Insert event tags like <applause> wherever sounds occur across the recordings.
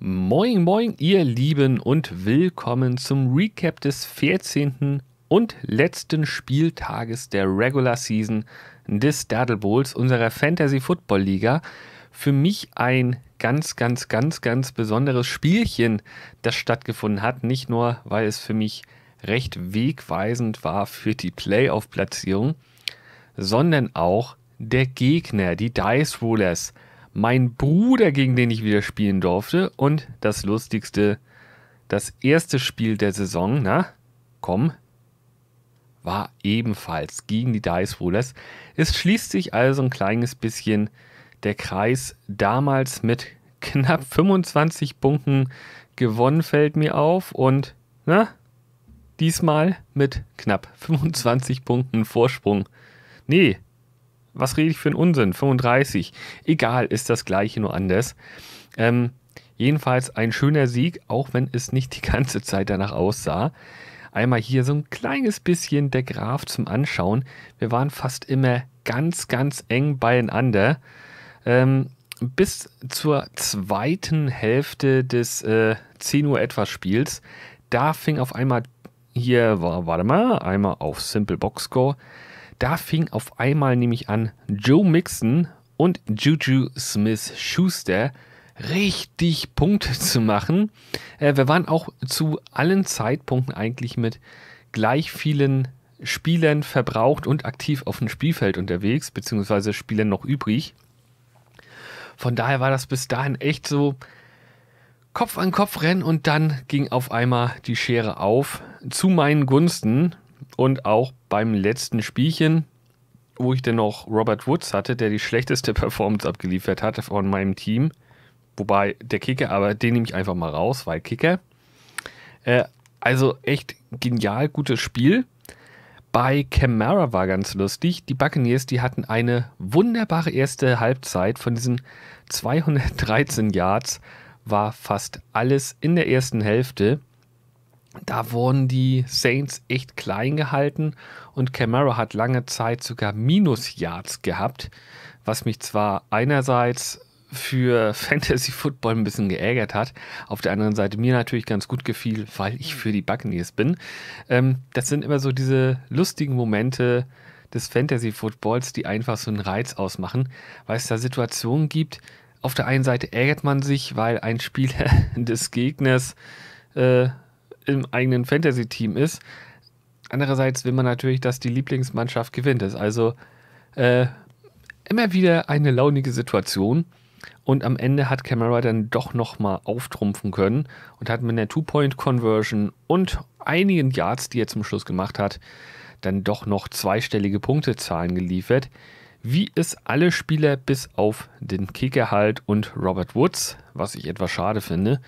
Moin, moin, ihr Lieben und willkommen zum Recap des 14. und letzten Spieltages der Regular Season des Daddle Bowls unserer Fantasy Football Liga. Für mich ein ganz, ganz, ganz, ganz besonderes Spielchen, das stattgefunden hat. Nicht nur, weil es für mich recht wegweisend war für die Playoff-Platzierung, sondern auch der Gegner, die Dice Rulers mein Bruder, gegen den ich wieder spielen durfte. Und das Lustigste, das erste Spiel der Saison, na, komm, war ebenfalls gegen die Dice Rulers. Es schließt sich also ein kleines bisschen der Kreis. Damals mit knapp 25 Punkten gewonnen, fällt mir auf. Und, na, diesmal mit knapp 25 Punkten Vorsprung. Nee, was rede ich für einen Unsinn? 35. Egal, ist das gleiche, nur anders. Ähm, jedenfalls ein schöner Sieg, auch wenn es nicht die ganze Zeit danach aussah. Einmal hier so ein kleines bisschen der Graf zum Anschauen. Wir waren fast immer ganz, ganz eng beieinander. Ähm, bis zur zweiten Hälfte des äh, 10 Uhr etwas Spiels. Da fing auf einmal hier, warte mal, einmal auf Simple Box Score da fing auf einmal nämlich an, Joe Mixon und Juju Smith Schuster richtig Punkte <laughs> zu machen. Äh, wir waren auch zu allen Zeitpunkten eigentlich mit gleich vielen Spielern verbraucht und aktiv auf dem Spielfeld unterwegs, beziehungsweise Spielern noch übrig. Von daher war das bis dahin echt so Kopf an Kopf rennen und dann ging auf einmal die Schere auf. Zu meinen Gunsten, und auch beim letzten Spielchen, wo ich dann noch Robert Woods hatte, der die schlechteste <laughs> Performance abgeliefert hatte von meinem Team. Wobei der Kicker, aber den nehme ich einfach mal raus, weil Kicker. Äh, also echt genial, gutes Spiel. Bei Camara war ganz lustig. Die Buccaneers, die hatten eine wunderbare erste Halbzeit. Von diesen 213 Yards war fast alles in der ersten Hälfte da wurden die Saints echt klein gehalten und Camaro hat lange Zeit sogar Minus-Yards gehabt, was mich zwar einerseits für <laughs> Fantasy Football ein bisschen geärgert hat. Auf der anderen Seite mir natürlich ganz gut gefiel, weil ich für die Buccaneers bin. Ähm, das sind immer so diese lustigen Momente des Fantasy Footballs, die einfach so einen Reiz ausmachen, weil es da Situationen gibt. Auf der einen Seite ärgert man sich, weil ein Spieler <laughs> des Gegners äh, im eigenen Fantasy-Team ist. Andererseits will man natürlich, dass die Lieblingsmannschaft gewinnt. Das ist also äh, immer wieder eine launige Situation. Und am Ende hat Camera dann doch nochmal auftrumpfen können und hat mit einer Two-Point-Conversion und einigen Yards, die er zum Schluss gemacht hat, dann doch noch zweistellige Punktezahlen geliefert. Wie es alle Spieler bis auf den Kicker halt und Robert Woods, was ich etwas schade finde,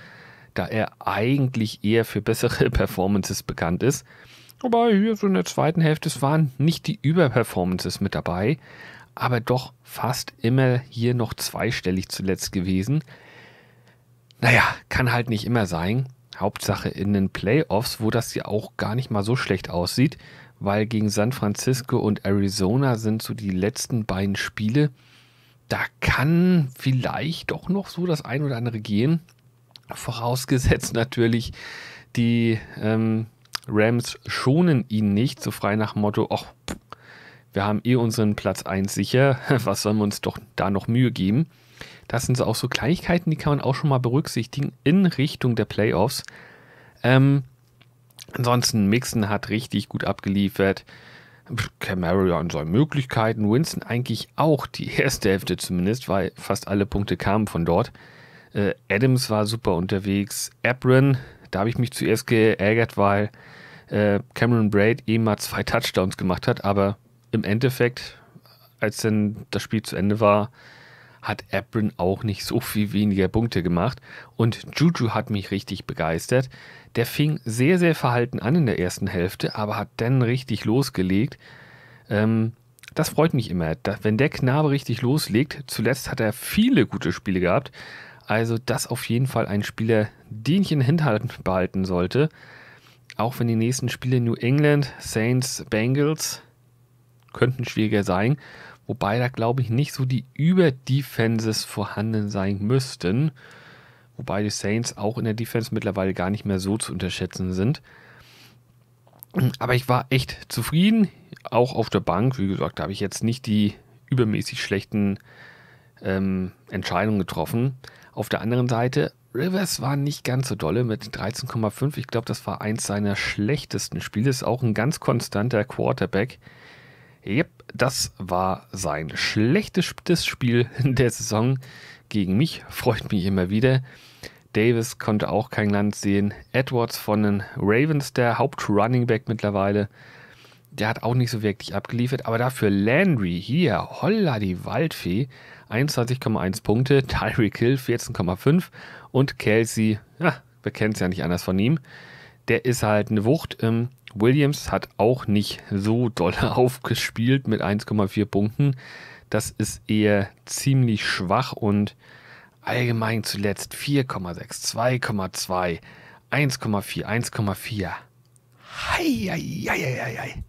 da er eigentlich eher für bessere <laughs> Performances bekannt ist. Wobei hier so in der zweiten Hälfte es waren nicht die Überperformances mit dabei, aber doch fast immer hier noch zweistellig zuletzt gewesen. Naja, kann halt nicht immer sein. Hauptsache in den Playoffs, wo das ja auch gar nicht mal so schlecht aussieht, weil gegen San Francisco und Arizona sind so die letzten beiden Spiele. Da kann vielleicht doch noch so das ein oder andere gehen. Vorausgesetzt natürlich, die ähm, Rams schonen ihn nicht, so frei nach dem Motto, ach, wir haben eh unseren Platz 1 sicher, <laughs> was sollen wir uns doch da noch Mühe geben. Das sind so auch so Kleinigkeiten, die kann man auch schon mal berücksichtigen in Richtung der Playoffs. Ähm, ansonsten, Mixon hat richtig gut abgeliefert. Camarillo an seinen Möglichkeiten, Winston eigentlich auch, die erste Hälfte zumindest, weil fast alle Punkte kamen von dort. Äh, Adams war super unterwegs. Abram, da habe ich mich zuerst geärgert, weil äh, Cameron Braid eben eh mal zwei Touchdowns gemacht hat, aber im Endeffekt, als dann das Spiel zu Ende war, hat Abram auch nicht so viel weniger Punkte gemacht. Und Juju hat mich richtig begeistert. Der fing sehr, sehr verhalten an in der ersten Hälfte, aber hat dann richtig losgelegt. Ähm, das freut mich immer, wenn der Knabe richtig loslegt. Zuletzt hat er viele gute Spiele gehabt. Also das auf jeden Fall ein Spieler, den ich in Hinterhalt behalten sollte. Auch wenn die nächsten Spiele New England, Saints, Bengals könnten schwieriger sein. Wobei da glaube ich nicht so die Überdefenses vorhanden sein müssten. Wobei die Saints auch in der Defense mittlerweile gar nicht mehr so zu unterschätzen sind. Aber ich war echt zufrieden. Auch auf der Bank, wie gesagt, habe ich jetzt nicht die übermäßig schlechten ähm, Entscheidungen getroffen. Auf der anderen Seite, Rivers war nicht ganz so dolle mit 13,5. Ich glaube, das war eins seiner schlechtesten Spiele. Ist auch ein ganz konstanter Quarterback. Yep, das war sein schlechtestes Spiel <laughs> in der Saison gegen mich. Freut mich immer wieder. Davis konnte auch kein Land sehen. Edwards von den Ravens, der Hauptrunningback mittlerweile, der hat auch nicht so wirklich abgeliefert. Aber dafür Landry hier, holla die Waldfee, 21,1 Punkte, Tyreek Hill 14,5 und Kelsey, ja, wir kennen es ja nicht anders von ihm, der ist halt eine Wucht. Ähm, Williams hat auch nicht so doll <laughs> aufgespielt mit 1,4 Punkten. Das ist eher ziemlich schwach und allgemein zuletzt 4,6, 2,2, 1,4, 1,4. Hei, hei, hei, hei, hei.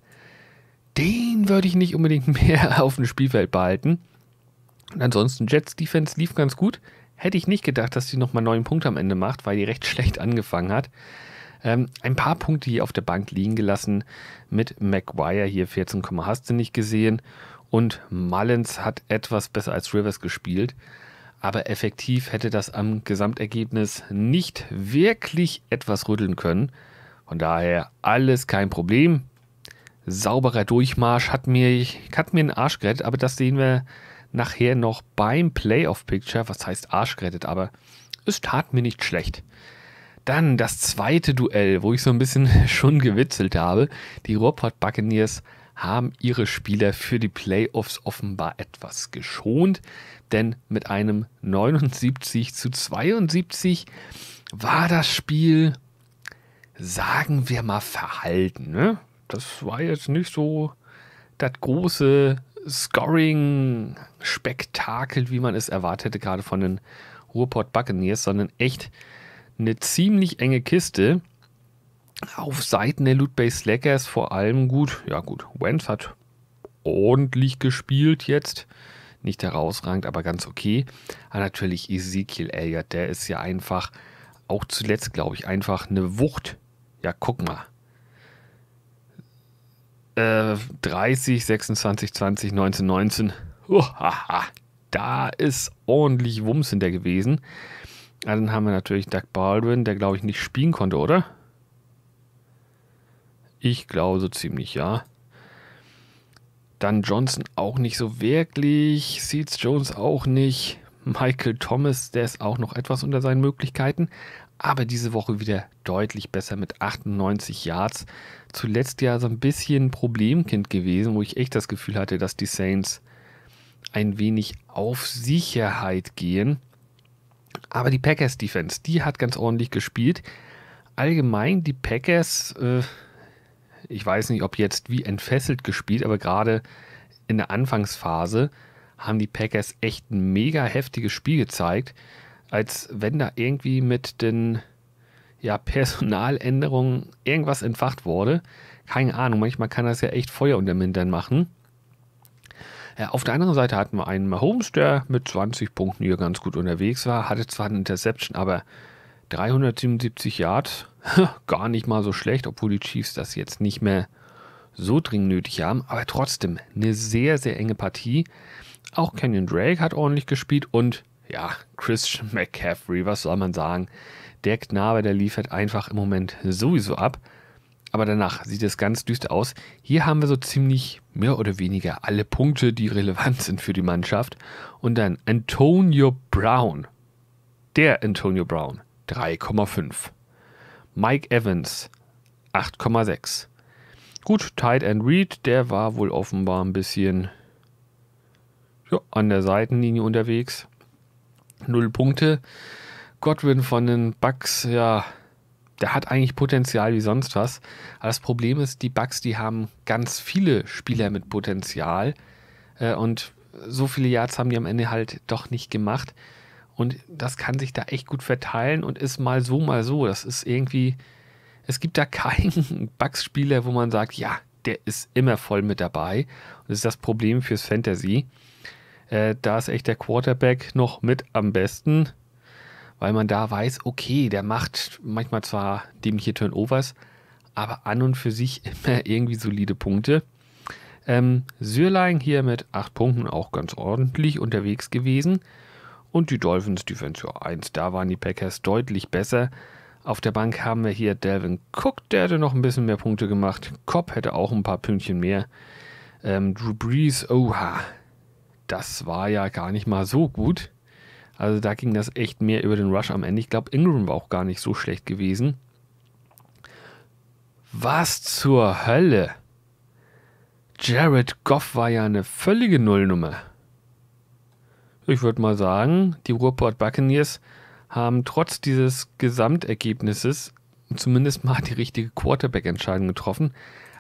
Den würde ich nicht unbedingt <laughs> mehr auf dem Spielfeld behalten ansonsten Jets Defense lief ganz gut. Hätte ich nicht gedacht, dass die nochmal neun Punkte am Ende macht, weil die recht <laughs> schlecht angefangen hat. Ähm, ein paar Punkte hier auf der Bank liegen gelassen mit McGuire hier 14, hast du nicht gesehen. Und Mullins hat etwas besser als Rivers gespielt. Aber effektiv hätte das am Gesamtergebnis nicht wirklich etwas rütteln können. Von daher alles kein Problem. Sauberer Durchmarsch hat mir, hat mir einen Arsch gerettet, aber das sehen wir nachher noch beim Playoff-Picture, was heißt Arsch gerettet, aber es tat mir nicht schlecht. Dann das zweite Duell, wo ich so ein bisschen <laughs> schon gewitzelt habe. Die Ruhrpott Buccaneers haben ihre Spieler für die Playoffs offenbar etwas geschont, denn mit einem 79 zu 72 war das Spiel, sagen wir mal, verhalten. Ne? Das war jetzt nicht so das große Scoring-Spektakel, wie man es erwartet hätte, gerade von den Ruhrport Buccaneers, sondern echt eine ziemlich enge Kiste. Auf Seiten der Loot Bay Slackers vor allem gut. Ja, gut, Wentz hat ordentlich gespielt jetzt. Nicht herausragend, aber ganz okay. Aber ah, natürlich Ezekiel Elliott, der ist ja einfach, auch zuletzt, glaube ich, einfach eine Wucht. Ja, guck mal. 30, 26, 20, 19, 19. Uhaha, da ist ordentlich Wumms hinter gewesen. dann haben wir natürlich Doug Baldwin, der glaube ich nicht spielen konnte, oder? Ich glaube so ziemlich, ja. Dann Johnson auch nicht so wirklich. Seeds Jones auch nicht. Michael Thomas, der ist auch noch etwas unter seinen Möglichkeiten. Aber diese Woche wieder deutlich besser mit 98 Yards zuletzt ja so ein bisschen Problemkind gewesen, wo ich echt das Gefühl hatte, dass die Saints ein wenig auf Sicherheit gehen. Aber die Packers Defense, die hat ganz ordentlich gespielt. Allgemein die Packers, äh, ich weiß nicht, ob jetzt wie entfesselt gespielt, aber gerade in der Anfangsphase haben die Packers echt ein mega heftiges Spiel gezeigt, als wenn da irgendwie mit den ja, Personaländerungen irgendwas entfacht wurde. Keine Ahnung, manchmal kann das ja echt Feuer unterm Hintern machen. Äh, auf der anderen Seite hatten wir einen Mahomes, der mit 20 Punkten hier ganz gut unterwegs war, hatte zwar eine Interception, aber 377 Yards, <laughs> gar nicht mal so schlecht, obwohl die Chiefs das jetzt nicht mehr so dringend nötig haben, aber trotzdem eine sehr, sehr enge Partie. Auch Kenyon Drake hat ordentlich gespielt und ja, Christian McCaffrey, was soll man sagen? Der Knabe, der liefert einfach im Moment sowieso ab. Aber danach sieht es ganz düster aus. Hier haben wir so ziemlich mehr oder weniger alle Punkte, die relevant sind für die Mannschaft. Und dann Antonio Brown. Der Antonio Brown 3,5. Mike Evans 8,6. Gut, Tight End Reed, der war wohl offenbar ein bisschen ja, an der Seitenlinie unterwegs. Null Punkte. Godwin von den Bucks, ja, der hat eigentlich Potenzial wie sonst was. Aber das Problem ist, die Bucks, die haben ganz viele Spieler mit Potenzial. Äh, und so viele Yards haben die am Ende halt doch nicht gemacht. Und das kann sich da echt gut verteilen und ist mal so, mal so. Das ist irgendwie, es gibt da keinen <laughs> Bugs-Spieler, wo man sagt, ja, der ist immer voll mit dabei. Und das ist das Problem fürs Fantasy. Äh, da ist echt der Quarterback noch mit am besten weil man da weiß, okay, der macht manchmal zwar dämliche Turnovers, aber an und für sich <laughs> immer irgendwie solide Punkte. Ähm, Sürlein hier mit 8 Punkten auch ganz ordentlich unterwegs gewesen. Und die Dolphins Defense, 1, da waren die Packers deutlich besser. Auf der Bank haben wir hier Delvin Cook, der hätte noch ein bisschen mehr Punkte gemacht. Cobb hätte auch ein paar Pünktchen mehr. Ähm, Drew Brees, oha, das war ja gar nicht mal so gut. Also da ging das echt mehr über den Rush am Ende. Ich glaube, Ingram war auch gar nicht so schlecht gewesen. Was zur Hölle? Jared Goff war ja eine völlige Nullnummer. Ich würde mal sagen, die Ruhrport Buccaneers haben trotz dieses Gesamtergebnisses zumindest mal die richtige Quarterback-Entscheidung getroffen.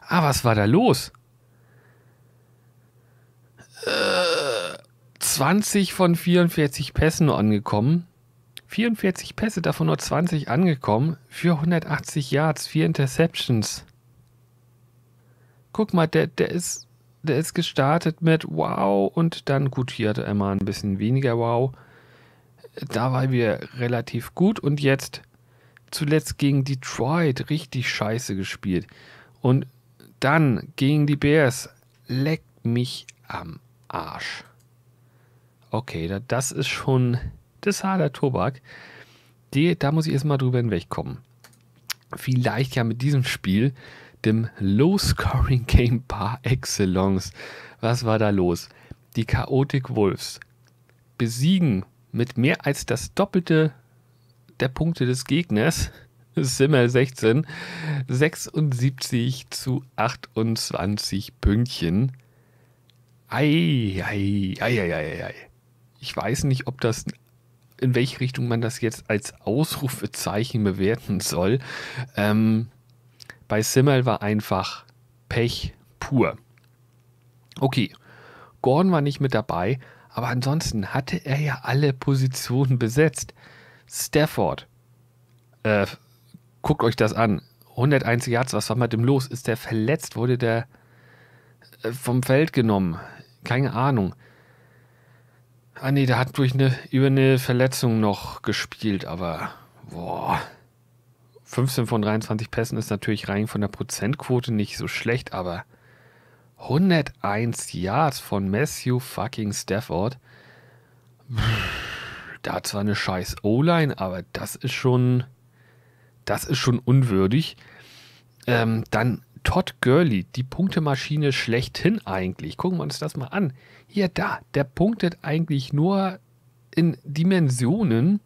Ah, was war da los? Äh, 20 von 44 Pässen nur angekommen. 44 Pässe, davon nur 20 angekommen. Für 180 Yards, 4 Interceptions. Guck mal, der, der ist der ist gestartet mit Wow und dann gut, hier hatte er mal ein bisschen weniger Wow. Da waren wir relativ gut und jetzt zuletzt gegen Detroit richtig scheiße gespielt. Und dann gegen die Bears leckt mich am Arsch okay, das ist schon, das ist harter Tobak. Die, da muss ich erstmal drüber hinwegkommen. Vielleicht ja mit diesem Spiel, dem Low-Scoring-Game par excellence. Was war da los? Die Chaotic Wolves besiegen mit mehr als das Doppelte der Punkte des Gegners, Simmel 16, 76 zu 28 Pünktchen. Ei, ei, ei, ei, ei, ei. Ich weiß nicht, ob das in welche Richtung man das jetzt als Ausrufezeichen bewerten soll. Ähm, bei Simmel war einfach Pech pur. Okay, Gordon war nicht mit dabei, aber ansonsten hatte er ja alle Positionen besetzt. Stafford, äh, guckt euch das an. 101 Yards, was war mit dem los? Ist der verletzt? Wurde der äh, vom Feld genommen? Keine Ahnung. Ah nee, der hat durch eine, über eine Verletzung noch gespielt, aber boah. 15 von 23 Pässen ist natürlich rein von der Prozentquote nicht so schlecht, aber 101 Yards von Matthew fucking Stafford. Da hat zwar eine scheiß O-Line, aber das ist schon, das ist schon unwürdig. Ähm, dann Todd Gurley, die Punktemaschine schlechthin eigentlich. Gucken wir uns das mal an hier da, der punktet eigentlich nur in Dimensionen,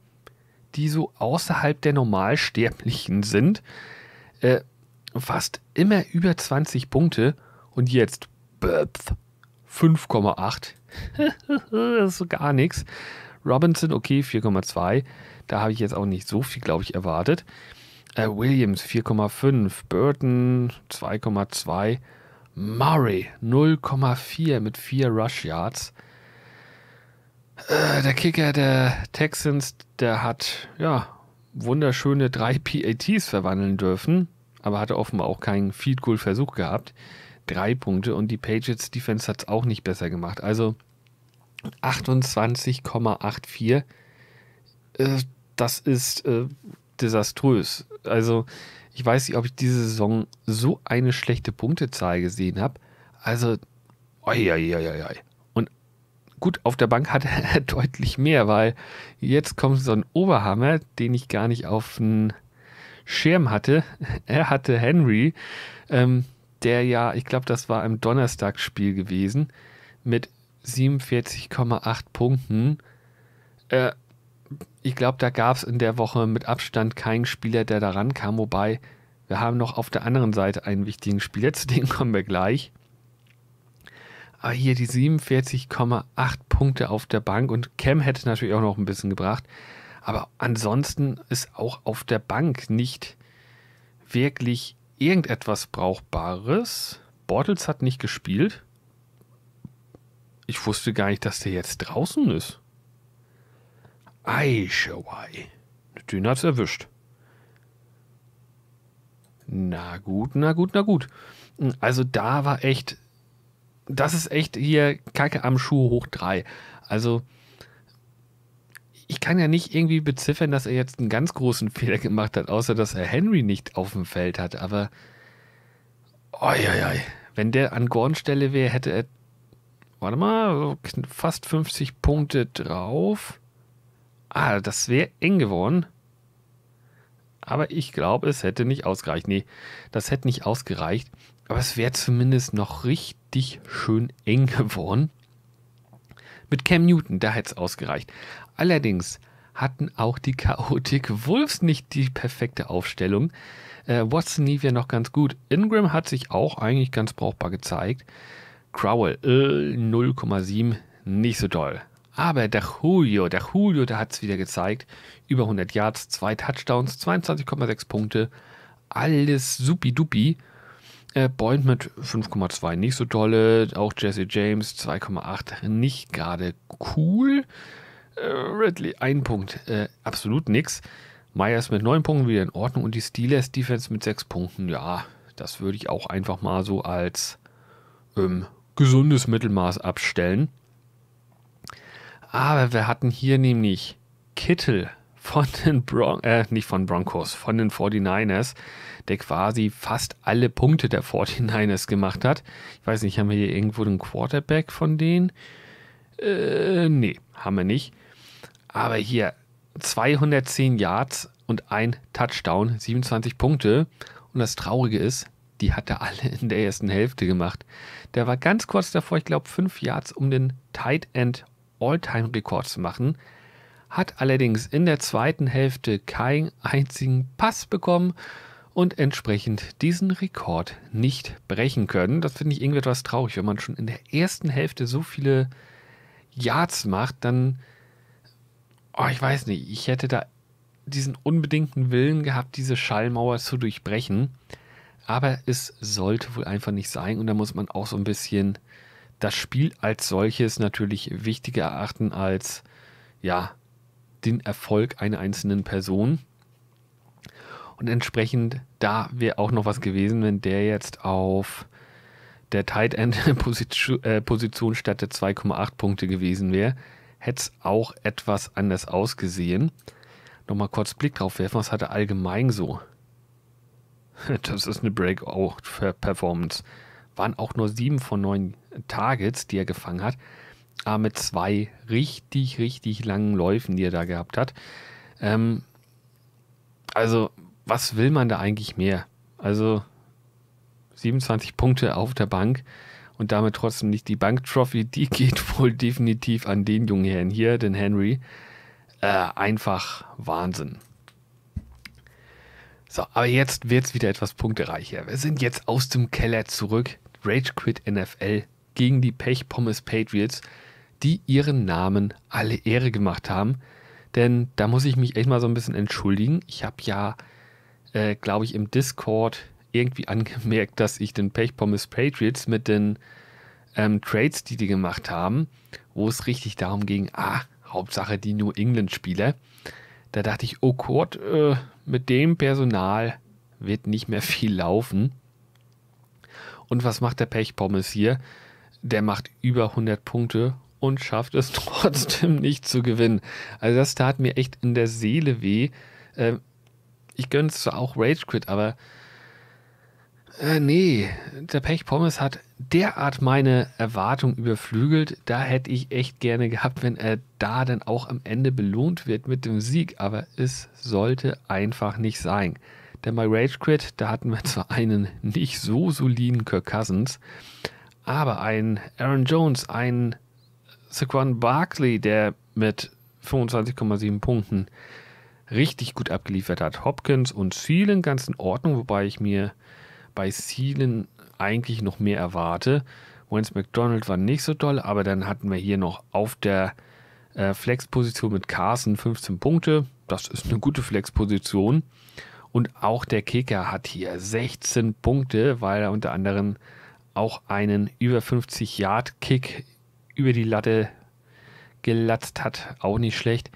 die so außerhalb der Normalsterblichen sind. Äh, fast immer über 20 Punkte und jetzt 5,8. <laughs> das ist gar nichts. Robinson, okay, 4,2. Da habe ich jetzt auch nicht so viel, glaube ich, erwartet. Äh, Williams 4,5. Burton 2,2. Murray 0,4 mit 4 Rush Yards. Äh, der Kicker der Texans, der hat ja wunderschöne drei PATs verwandeln dürfen, aber hatte offenbar auch keinen Field Goal Versuch gehabt. Drei Punkte und die Patriots Defense hat es auch nicht besser gemacht. Also 28,84. Äh, das ist äh, desaströs. Also ich weiß nicht, ob ich diese Saison so eine schlechte Punktezahl gesehen habe. Also, oi, oi, oi, oi. Und gut, auf der Bank hatte <laughs> er deutlich mehr, weil jetzt kommt so ein Oberhammer, den ich gar nicht auf den Schirm hatte. <laughs> Er hatte Henry, ähm, der ja, ich glaube, das war im Donnerstagsspiel gewesen, mit 47,8 Punkten. Äh, ich glaube, da gab es in der Woche mit Abstand keinen Spieler, der da rankam. Wobei wir haben noch auf der anderen Seite einen wichtigen Spieler, <laughs> zu dem kommen wir gleich. Aber ah, hier die 47,8 Punkte auf der Bank und Cam hätte natürlich auch noch ein bisschen gebracht. Aber ansonsten ist auch auf der Bank nicht wirklich irgendetwas Brauchbares. Bortles hat nicht gespielt. Ich wusste gar nicht, dass der jetzt draußen ist. Eischewei. Der Dünn hat's erwischt. Na gut, na gut, na gut. Also da war echt, das ist echt hier Kacke am Schuh hoch 3. Also ich kann ja nicht irgendwie beziffern, dass er jetzt einen ganz großen <laughs> Fehler gemacht hat, außer dass er Henry nicht auf dem Feld hat. Aber oi, oi, oi. wenn der an Gornstelle wäre, hätte er, warte mal, fast 50 Punkte drauf. Ah, das wäre eng geworden. Aber ich glaube, es hätte nicht ausgereicht. Nee, das hätte nicht ausgereicht. Aber es wäre zumindest noch richtig schön eng <laughs> geworden. Mit Cam Newton, da hätte es ausgereicht. Allerdings hatten auch die Chaotic Wolves nicht die perfekte Aufstellung. Äh, Watson lief ja noch ganz gut. Ingram hat sich auch eigentlich ganz brauchbar gezeigt. Crowell, äh, 0,7, nicht so toll. Aber der Julio, der Julio, der hat es wieder gezeigt. Über 100 Yards, zwei Touchdowns, 22,6 Punkte. Alles supidupi. dupi Äh, Boyd mit 5,2 nicht so tolle. Auch Jesse James 2,8 nicht gerade cool. Äh, Ridley ein Punkt, äh, absolut nix. Myers mit 9 Punkten wieder in Ordnung. Und die Steelers Defense mit 6 Punkten, ja, das würde ich auch einfach mal so als ähm, gesundes Mittelmaß abstellen. Aber wir hatten hier nämlich Kittel von den Bron äh, nicht von Broncos, von den 49ers, der quasi fast alle Punkte der 49ers gemacht hat. Ich weiß nicht, haben wir hier irgendwo den Quarterback von denen? Äh, nee, haben wir nicht. Aber hier 210 Yards und ein Touchdown, 27 Punkte. Und das Traurige ist, die hat er alle in der ersten Hälfte gemacht. Der war ganz kurz davor, ich glaube, 5 Yards um den Tight End All-Time-Rekord zu machen, hat allerdings in der zweiten Hälfte keinen einzigen Pass bekommen und entsprechend diesen Rekord nicht brechen können. Das finde ich irgendwie etwas traurig, wenn man schon in der ersten Hälfte so viele Yards macht, dann, oh, ich weiß nicht, ich hätte da diesen unbedingten Willen gehabt, diese Schallmauer zu durchbrechen. Aber es sollte wohl einfach nicht sein und da muss man auch so ein bisschen das Spiel als solches natürlich wichtiger erachten als ja, den Erfolg einer einzelnen Person. Und entsprechend, da wäre auch noch was gewesen, wenn der jetzt auf der Tight End <laughs> äh, Position, statt der 2,8 Punkte gewesen wäre, hätte es auch etwas anders ausgesehen. Nochmal kurz Blick drauf werfen, was hat er allgemein so? <laughs> Das ist eine Breakout-Performance waren auch nur sieben von neun Targets, die er gefangen hat. Aber mit zwei richtig, richtig langen Läufen, die er da gehabt hat. Ähm, also, was will man da eigentlich mehr? Also, 27 Punkte auf der Bank und damit trotzdem nicht die Bank-Trophy, die <laughs> geht wohl definitiv an den jungen Herrn hier, den Henry. Äh, einfach Wahnsinn. So, aber jetzt wird es wieder etwas punktereicher. Wir sind jetzt aus dem Keller zurück Rage Quit NFL gegen die Pech Pommes Patriots, die ihren Namen alle Ehre gemacht haben. Denn da muss ich mich echt mal so ein bisschen entschuldigen. Ich habe ja, äh, glaube ich, im Discord irgendwie <laughs> angemerkt, dass ich den Pech Pommes Patriots mit den ähm, Trades, die die gemacht haben, wo es richtig darum ging, ah, Hauptsache die New England-Spieler. Da dachte ich, oh Gott, äh, mit dem Personal wird nicht mehr viel laufen. Und was macht der Pechpommes hier? Der macht über 100 Punkte und schafft es <laughs> trotzdem nicht zu gewinnen. Also das tat mir echt in der Seele weh. Ähm, ich gönne es zwar auch Rage Quit, aber äh, nee, der Pechpommes hat derart meine Erwartung überflügelt. Da hätte ich echt gerne gehabt, wenn er da dann auch am Ende belohnt wird mit dem Sieg. Aber es sollte einfach nicht sein. Der My Rage Quit, da hatten wir zwar einen nicht so soliden Kirk Cousins, aber einen Aaron Jones, einen Saquon Barkley, der mit 25,7 Punkten richtig gut abgeliefert hat. Hopkins und Thielen ganz in Ordnung, wobei ich mir bei Thielen eigentlich noch mehr erwarte. Wentz McDonald war nicht so toll, aber dann hatten wir hier noch auf der äh, Flexposition mit Carson 15 Punkte. Das ist eine gute Flexposition. position und auch der Kicker hat hier 16 Punkte, weil er unter anderem auch einen über 50 Yard Kick über die Latte gelatzt hat. Auch nicht schlecht.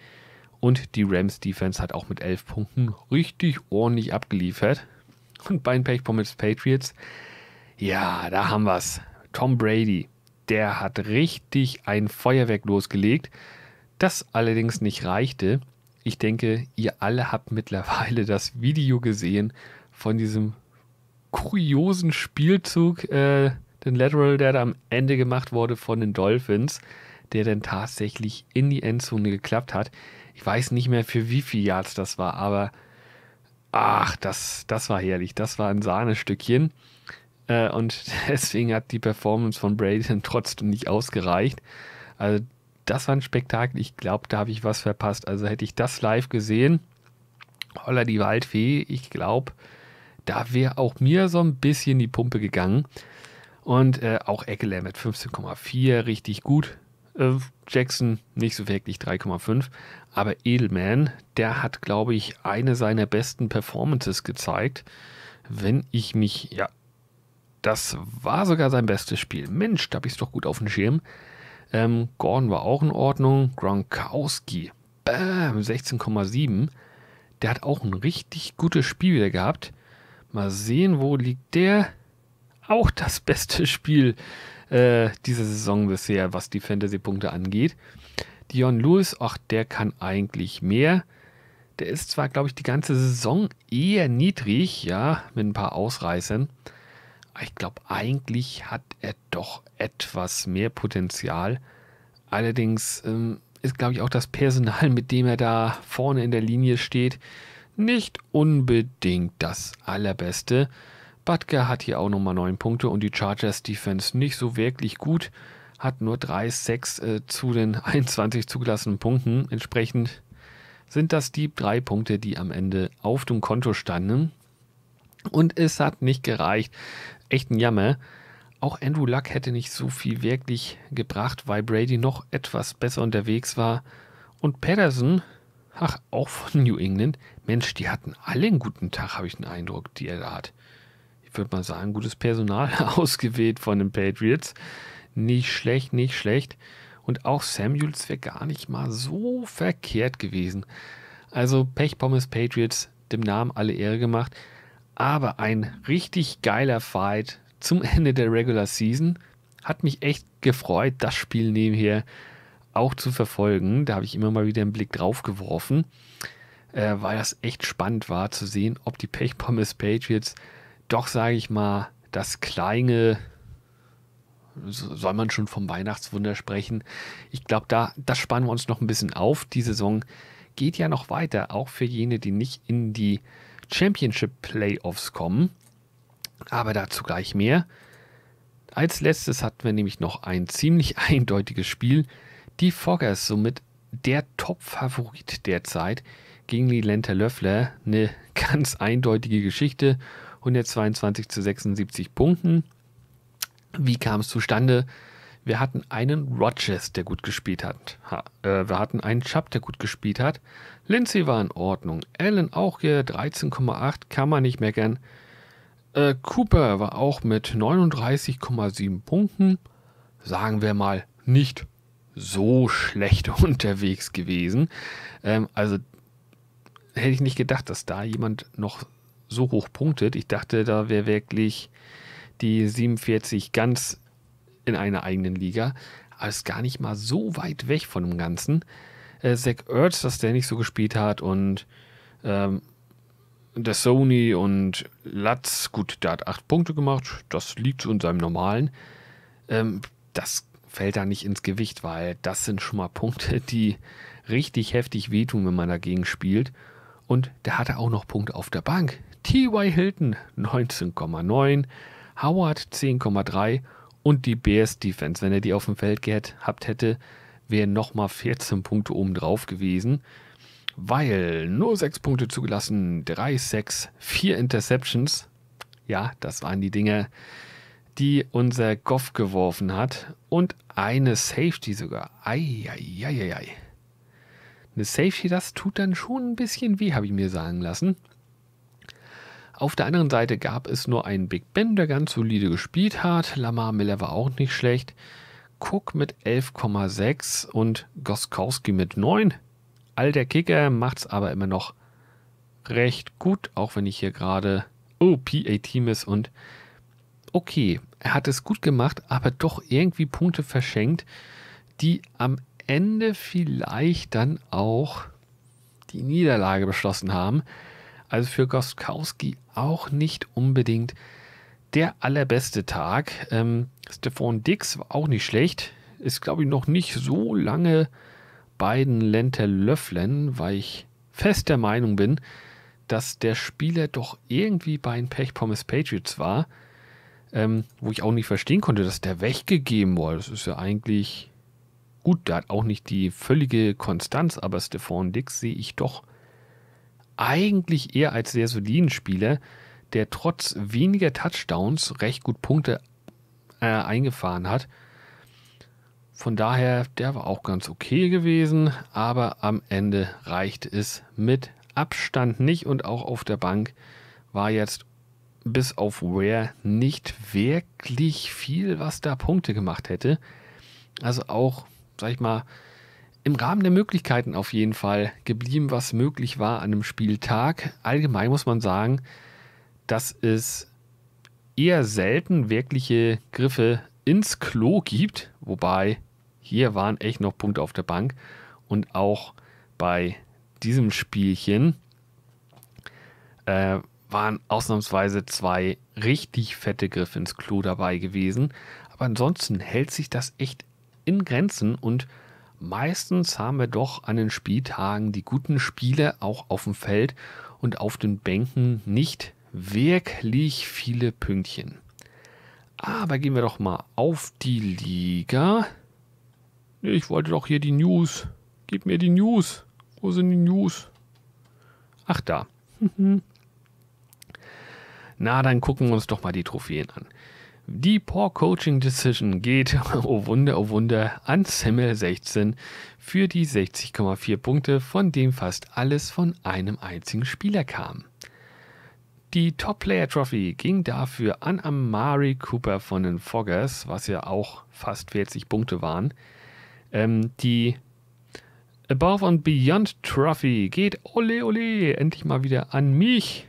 Und die Rams Defense hat auch mit 11 Punkten richtig ordentlich abgeliefert. Und bei den Pech Patriots, ja, da haben wir es. Tom Brady, der hat richtig ein Feuerwerk losgelegt, das allerdings nicht reichte. Ich denke, ihr alle habt mittlerweile das Video gesehen von diesem kuriosen Spielzug, äh, den Lateral, der da am Ende gemacht wurde von den Dolphins, der dann tatsächlich in die Endzone geklappt hat. Ich weiß nicht mehr, für wie viel Yards das war, aber ach, das, das war herrlich. Das war ein Sahnestückchen. Äh, und <laughs> deswegen hat die Performance von Brady dann trotzdem nicht ausgereicht. Also das war ein Spektakel. Ich glaube, da habe ich was verpasst. Also hätte ich das live gesehen, holla die Waldfee, ich glaube, da wäre auch mir so ein bisschen die Pumpe gegangen. Und äh, auch Eckler mit 15,4 richtig gut. Äh, Jackson nicht so wirklich 3,5. Aber Edelman, der hat, glaube ich, eine seiner besten Performances gezeigt. Wenn ich mich, ja, das war sogar sein bestes Spiel. Mensch, da habe ich es doch gut auf dem Schirm. Ähm, Gordon war auch in Ordnung. Gronkowski, bam, 16,7. Der hat auch ein richtig gutes Spiel wieder gehabt. Mal sehen, wo liegt der? Auch das <laughs> beste Spiel äh, dieser Saison bisher, was die Fantasy-Punkte angeht. Dion Lewis, ach, der kann eigentlich mehr. Der ist zwar, glaube ich, die ganze Saison eher niedrig, ja, mit ein paar Ausreißern ich glaube, eigentlich hat er doch etwas mehr Potenzial. Allerdings ähm, ist, glaube ich, auch das Personal, mit dem er da vorne in der Linie steht, nicht unbedingt das allerbeste. Butker hat hier auch nochmal 9 Punkte und die Chargers Defense nicht so wirklich gut, hat nur 3 Sacks äh, zu den 21 <laughs> zugelassenen Punkten. Entsprechend sind das die drei Punkte, die am Ende auf dem Konto standen. Und es hat nicht gereicht, echt ein Jammer. Auch Andrew Luck hätte nicht so viel wirklich gebracht, weil Brady noch etwas besser unterwegs war. Und Patterson, ach, auch von New England, Mensch, die hatten alle einen guten Tag, habe ich den Eindruck, die er da hat. Ich würde mal sagen, gutes Personal <laughs> ausgewählt von den Patriots. Nicht schlecht, nicht schlecht. Und auch Samuels wäre gar nicht mal so verkehrt gewesen. Also Pechpommes Patriots, dem Namen alle Ehre gemacht. Aber ein richtig geiler Fight zum Ende der Regular Season. Hat mich echt gefreut, das Spiel nebenher auch zu verfolgen. Da habe ich immer mal wieder einen Blick drauf geworfen, äh, weil das echt spannend war zu sehen, ob die Pechpommes Patriots doch, sage ich mal, das kleine, soll man schon vom Weihnachtswunder sprechen. Ich glaube, da, das spannen wir uns noch ein bisschen auf. Die Saison geht ja noch weiter, auch für jene, die nicht in die Championship Playoffs kommen. Aber dazu gleich mehr. Als letztes hatten wir nämlich noch ein ziemlich <laughs> eindeutiges Spiel. Die Foggers somit der Top-Favorit derzeit gegen die Lente Löffler. Eine <laughs> ganz eindeutige Geschichte. 122 zu 76 Punkten. Wie kam es zustande? Wir hatten einen Rogers, der gut gespielt hat. Ha, äh, wir hatten einen Chubb, der gut gespielt hat. Lindsay war in Ordnung. Allen auch hier 13,8, kann man nicht meckern. Äh, Cooper war auch mit 39,7 Punkten, sagen wir mal, nicht so schlecht <laughs> unterwegs gewesen. Ähm, also hätte ich nicht gedacht, dass da jemand noch so hoch punktet. Ich dachte, da wäre wirklich die 47 ganz in einer eigenen Liga. Aber ist gar nicht mal so weit weg von dem Ganzen äh, Zach Ertz, dass der nicht so gespielt hat und ähm, der Sony und Latz, gut, der hat acht Punkte gemacht, das liegt unter seinem normalen. Ähm, das fällt da nicht ins Gewicht, weil das sind schon mal Punkte, die richtig heftig wehtun, wenn man dagegen spielt. Und der hatte auch noch Punkte auf der Bank. T.Y. Hilton 19,9, Howard 10,3 und die Bears Defense, wenn er die auf dem Feld gehabt hätte, wären nochmal 14 Punkte obendrauf gewesen, weil nur 6 Punkte zugelassen, 3 6, 4 Interceptions. Ja, das waren die Dinge, die unser Goff geworfen hat und eine Safety sogar. Eieieiei. Eine Safety, das tut dann schon ein bisschen weh, habe ich mir sagen lassen. Auf der anderen Seite gab es nur einen Big Ben, der ganz solide gespielt hat. Lamar Miller war auch nicht schlecht. Cook mit 11,6 und Goskowski mit 9. All der Kicker macht es aber immer noch recht gut, auch wenn ich hier gerade oh, PA-Team ist und okay, er hat es gut gemacht, aber doch irgendwie Punkte verschenkt, die am Ende vielleicht dann auch die Niederlage beschlossen haben. Also für Goskowski auch nicht unbedingt der allerbeste Tag. Ähm, Stefan Dix war auch nicht schlecht. Ist, glaube ich, noch nicht so lange beiden Lente Löfflen, weil ich fest der Meinung bin, dass der Spieler doch irgendwie bei den Pech Pommes Patriots war. Ähm, wo ich auch nicht verstehen konnte, dass der weggegeben wurde. Das ist ja eigentlich gut. Der hat auch nicht die völlige Konstanz, aber Stefan Dix sehe ich doch eigentlich eher als sehr soliden Spieler der trotz weniger Touchdowns recht gut Punkte äh, eingefahren hat. Von daher, der war auch ganz okay gewesen, aber am Ende reicht es mit Abstand nicht und auch auf der Bank war jetzt bis auf Ware nicht wirklich viel, was da Punkte gemacht hätte. Also auch, sag ich mal, im Rahmen der Möglichkeiten auf jeden Fall geblieben, was möglich war an einem Spieltag. Allgemein muss man sagen, dass es eher selten wirkliche Griffe ins Klo gibt, wobei hier waren echt noch Punkte auf der Bank und auch bei diesem Spielchen äh, waren ausnahmsweise zwei richtig fette Griffe ins Klo dabei gewesen. Aber ansonsten hält sich das echt in Grenzen und meistens haben wir doch an den Spieltagen die guten Spiele auch auf dem Feld und auf den Bänken nicht wirklich viele Pünktchen. Aber gehen wir doch mal auf die Liga. Ich wollte doch hier die News. Gib mir die News. Wo sind die News? Ach da. <laughs> Na, dann gucken wir uns doch mal die Trophäen an. Die Poor Coaching Decision geht, <laughs> oh Wunder, oh Wunder, an Semmel 16 für die 60,4 Punkte, von dem fast alles von einem einzigen Spieler kam. Die Top Player Trophy ging dafür an Amari Cooper von den Foggers, was ja auch fast 40 Punkte waren. Ähm, die Above and Beyond Trophy geht ole ole endlich mal wieder an mich.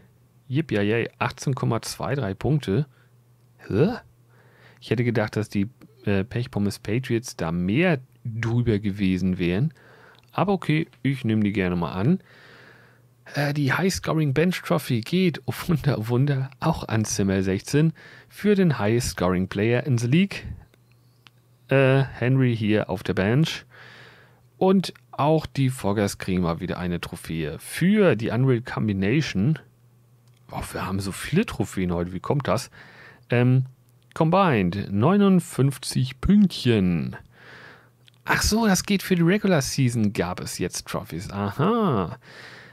Jip, ja, 18,23 Punkte. Hä? Ich hätte gedacht, dass die äh, Pechpommes Patriots da mehr drüber gewesen wären. Aber okay, ich nehme die gerne mal an. Äh, die High-Scoring Bench Trophy geht, oh Wunder, oh Wunder, auch an Zimmer 16 für den High-Scoring Player in the League. Äh, Henry hier auf der Bench. Und auch die Foggers kriegen wieder eine Trophäe für die Unreal Combination. Wow, wir haben so viele Trophäen heute, wie kommt das? Ähm, combined 59 Pünktchen. Ach so, das geht für die Regular Season, gab es jetzt Trophies. Aha.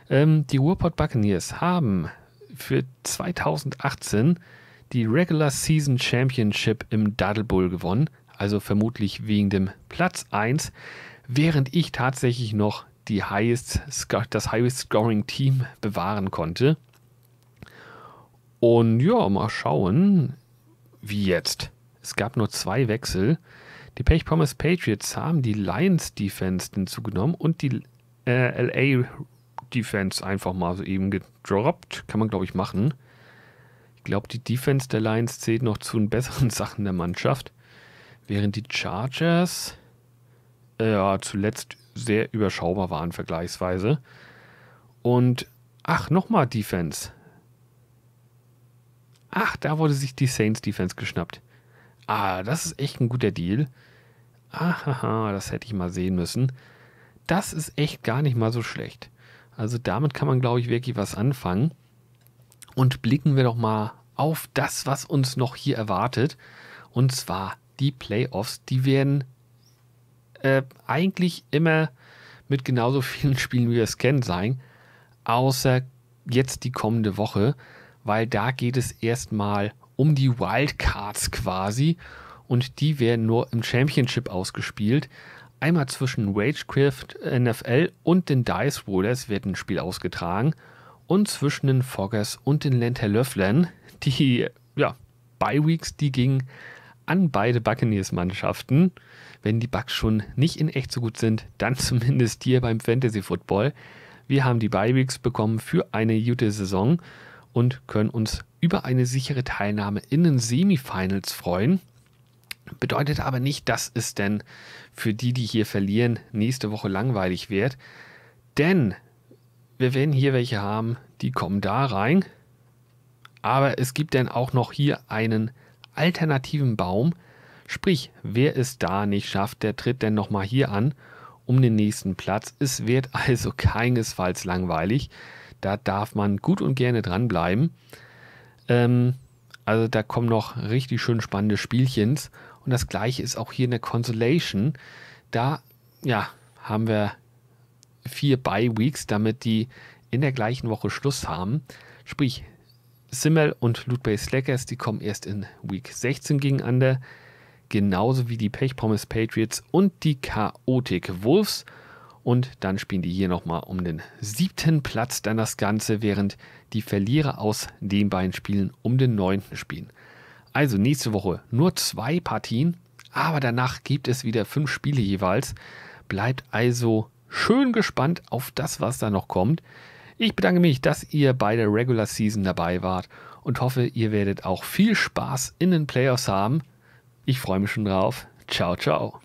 Ähm, die Ruhrpott Buccaneers haben für 2018 die Regular Season Championship im Daddle Bowl gewonnen, also vermutlich wegen dem Platz 1, während ich tatsächlich noch die highest, das Highest Scoring Team bewahren konnte. Und ja, mal schauen, wie jetzt. Es gab nur zwei Wechsel. Die Pech Promise Patriots haben die Lions Defense hinzugenommen und die äh, LA Defense einfach mal so eben gedroppt. Kann man, glaube ich, machen. Ich glaube, die Defense der Lions zählt noch zu den <laughs> besseren Sachen der Mannschaft. Während die Chargers äh, zuletzt sehr überschaubar waren vergleichsweise. Und ach, nochmal Defense. Ach, da wurde sich die Saints Defense geschnappt. Ah, das ist echt ein guter Deal. Ahaha, das hätte ich mal sehen müssen. Das ist echt gar nicht mal so schlecht. Also damit kann man, glaube ich, wirklich was anfangen. Und blicken wir doch mal auf das, was uns noch hier erwartet. Und zwar die Playoffs. Die werden äh, eigentlich immer mit genauso vielen <laughs> Spielen, wie wir es kennen, sein. Außer jetzt die kommende Woche, weil da geht es erstmal um die Wildcards quasi. Und die werden nur im Championship ausgespielt. Einmal zwischen Ragecraft NFL und den Dice Rollers wird ein Spiel ausgetragen und zwischen den Foggers und den Lenter Löfflern, die ja, By-Weeks, die gingen an beide Buccaneers-Mannschaften. Wenn die Bucks schon nicht in echt so gut sind, dann <laughs> zumindest hier beim Fantasy Football. Wir haben die By-Weeks bekommen für eine gute Saison und können uns über eine sichere Teilnahme in den Semifinals freuen. Bedeutet aber nicht, dass es denn für die, die hier verlieren, nächste Woche langweilig wird. Denn wir werden hier welche haben, die kommen da rein. Aber es gibt dann auch noch hier einen alternativen Baum. Sprich, wer es da nicht schafft, der tritt dann nochmal hier an um den nächsten Platz. Es wird <laughs> also keinesfalls langweilig. Da darf man gut und gerne dranbleiben. Ähm, also da kommen noch richtig schön spannende Spielchens. Und das gleiche ist auch hier in der Consolation. Da ja, haben wir vier Bye-Weeks, damit die in der gleichen Woche Schluss haben. Sprich, Simmel und Ludwig Slackers, die kommen erst in Week 16 gegeneinander. Genauso wie die Pech Pechpommes Patriots und die Chaotic Wolves. Und dann spielen die hier nochmal um den siebten Platz dann das Ganze, während die Verlierer aus den beiden Spielen um den neunten spielen. Also nächste Woche nur zwei Partien, aber danach gibt es wieder fünf Spiele jeweils. Bleibt also schön gespannt auf das, was da noch kommt. Ich bedanke mich, dass ihr bei der Regular Season dabei wart und hoffe, ihr werdet auch viel Spaß in den Playoffs haben. Ich freue mich schon drauf. Ciao, ciao.